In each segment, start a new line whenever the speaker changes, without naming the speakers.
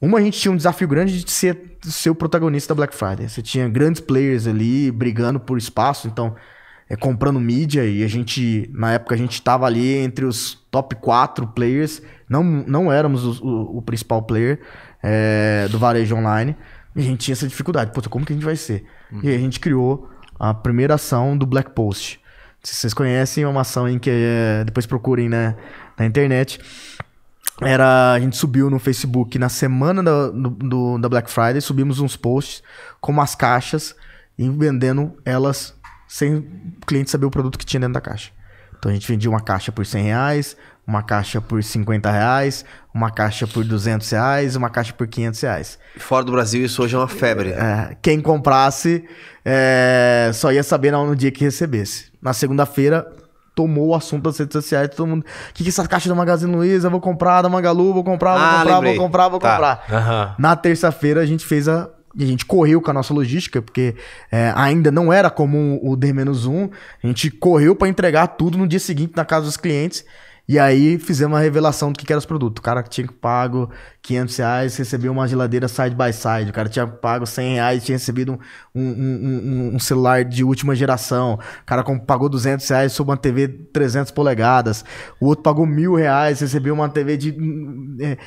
Uma, a gente tinha um desafio grande de ser, ser o protagonista da Black Friday. Você tinha grandes players ali brigando por espaço, então, é, comprando mídia, e a gente, na época, a gente estava ali entre os top 4 players. Não, não éramos o, o, o principal player é, do varejo online. E a gente tinha essa dificuldade. Puta, como que a gente vai ser? Hum. E aí a gente criou a primeira ação do Black Post. Se vocês conhecem, é uma ação em que é, depois procurem né, na internet era a gente subiu no Facebook na semana da, do, da Black Friday, subimos uns posts com umas caixas e vendendo elas sem o cliente saber o produto que tinha dentro da caixa. Então a gente vendia uma caixa por 100 reais, uma caixa por 50 reais, uma caixa por 200 reais, uma caixa por 500 reais. Fora do Brasil isso hoje é uma febre. É, quem comprasse é, só ia saber no dia que recebesse. Na segunda-feira tomou o assunto das redes sociais, todo mundo. O que, que é essa caixa da Magazine Luiza? Vou comprar, da Magalu, vou comprar, vou ah, comprar, lembrei. vou comprar, vou tá. comprar. Uhum. Na terça-feira a gente fez a. A gente correu com a nossa logística, porque é, ainda não era comum o D-1. A gente correu para entregar tudo no dia seguinte na casa dos clientes. E aí fizemos uma revelação do que, que era os produtos. O cara tinha que pago 500 reais, recebeu uma geladeira side by side. O cara tinha pago 100 reais, tinha recebido um, um, um, um celular de última geração. O cara pagou 200 reais, sob uma TV 300 polegadas. O outro pagou mil reais, recebeu uma TV de, é,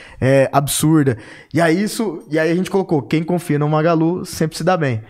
é, absurda. E aí, isso, e aí a gente colocou, quem confia no Magalu sempre se dá bem.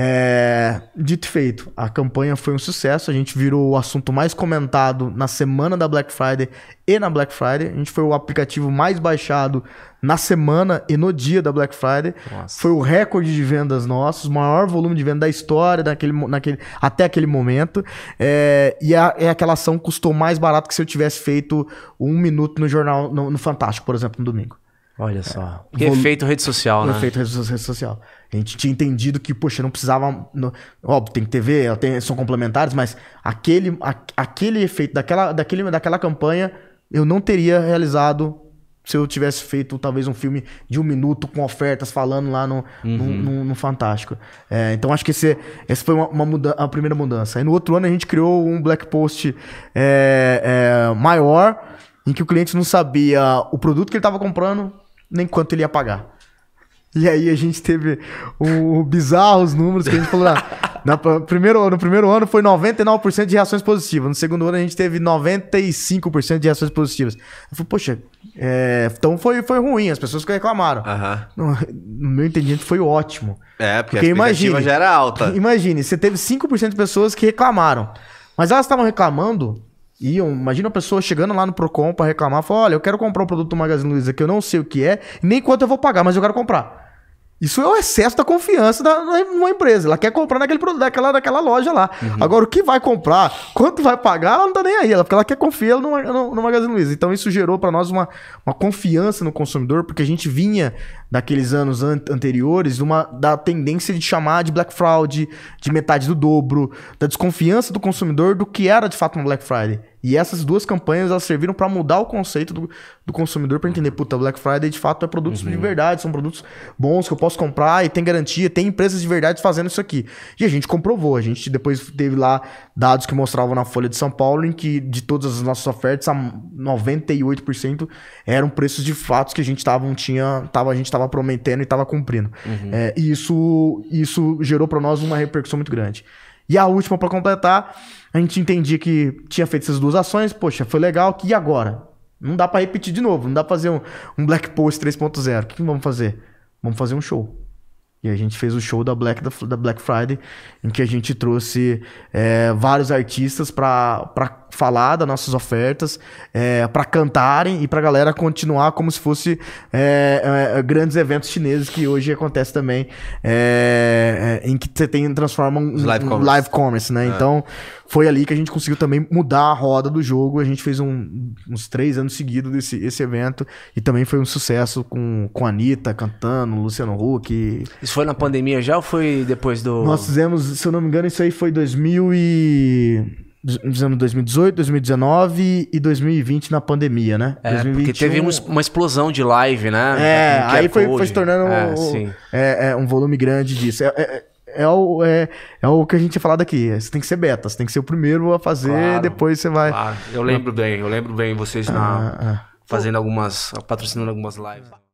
É, dito e feito, a campanha foi um sucesso. A gente virou o assunto mais comentado na semana da Black Friday e na Black Friday. A gente foi o aplicativo mais baixado na semana e no dia da Black Friday. Nossa. Foi o recorde de vendas nossos, maior volume de venda da história naquele, naquele, até aquele momento. É, e a, é aquela ação custou mais barato que se eu tivesse feito um minuto no jornal, no, no Fantástico, por exemplo, no domingo. Olha só. Porque efeito rede social, né? Efeito rede social. A gente tinha entendido que, poxa, não precisava. Não... Óbvio, tem que TV, tem... são complementares, mas aquele, a... aquele efeito daquela, daquele, daquela campanha eu não teria realizado se eu tivesse feito talvez um filme de um minuto com ofertas falando lá no, uhum. no, no, no, Fantástico. É, então acho que esse, esse foi uma, uma muda a primeira mudança. Aí no outro ano a gente criou um black post é, é, maior em que o cliente não sabia o produto que ele estava comprando, nem quanto ele ia pagar. E aí a gente teve o, o bizarros números que a gente falou. lá. Ah, na, primeiro, no primeiro ano foi 99% de reações positivas. No segundo ano a gente teve 95% de reações positivas. Eu falei, poxa, é, então foi, foi ruim, as pessoas que reclamaram. Uhum. No, no, meu entendimento foi ótimo. É, porque, porque a imagine, já era alta. Imagine, você teve 5% de pessoas que reclamaram. Mas elas estavam reclamando iam. Imagina a pessoa chegando lá no Procon para reclamar, falar, olha, eu quero comprar um produto do Magazine Luiza que eu não sei o que é, nem quanto eu vou pagar, mas eu quero comprar. Isso é o excesso da confiança da, numa empresa. Ela quer comprar naquele produto, daquela, daquela loja lá. Uhum. Agora, o que vai comprar, quanto vai pagar, ela não tá nem aí. Ela, porque ela quer confiar no, no, no Magazine Luiza. Então, isso gerou para nós uma, uma confiança no consumidor, porque a gente vinha daqueles anos an anteriores uma, da tendência de chamar de Black Friday, de metade do dobro, da desconfiança do consumidor do que era de fato uma Black Friday. E essas duas campanhas elas serviram para mudar o conceito do, do consumidor para entender, uhum. puta, Black Friday de fato é produtos uhum. de verdade, são produtos bons que eu posso comprar e tem garantia, tem empresas de verdade fazendo isso aqui. E a gente comprovou, a gente depois teve lá dados que mostravam na Folha de São Paulo em que de todas as nossas ofertas, 98% eram preços de fato que a gente tava, tinha, tava, a gente estava prometendo e estava cumprindo. Uhum. É, e isso, isso gerou para nós uma repercussão muito grande. E a última para completar, a gente entendia que tinha feito essas duas ações, poxa, foi legal, que e agora? Não dá para repetir de novo, não dá pra fazer um, um Black Post 3.0. O que, que vamos fazer? Vamos fazer um show. E a gente fez o show da Black, da, Black Friday, em que a gente trouxe é, vários artistas para falar das nossas ofertas, é, para cantarem e para a galera continuar como se fosse é, é, é, grandes eventos chineses que hoje acontece também, é, em que você tem transforma um, live, commerce. live commerce, né? Então foi ali que a gente conseguiu também mudar a roda do jogo. A gente fez um, uns três anos seguidos desse esse evento e também foi um sucesso com, com a Anitta cantando, Luciano Huck. E... Isso foi na pandemia já ou foi depois do. Nós fizemos, se eu não me engano, isso aí foi 2000 e. 2018, 2019 e 2020 na pandemia, né? É, 2021... porque teve uma explosão de live, né? É, é aí foi, foi, se tornando é, um, é, é, um volume grande disso. É é, é, é o, é, é o que a gente tinha falado aqui. Você tem que ser beta, você tem que ser o primeiro a fazer, claro, depois você vai. Claro. Eu lembro bem, eu lembro bem vocês na, ah. ah. fazendo algumas. patrocinando algumas lives.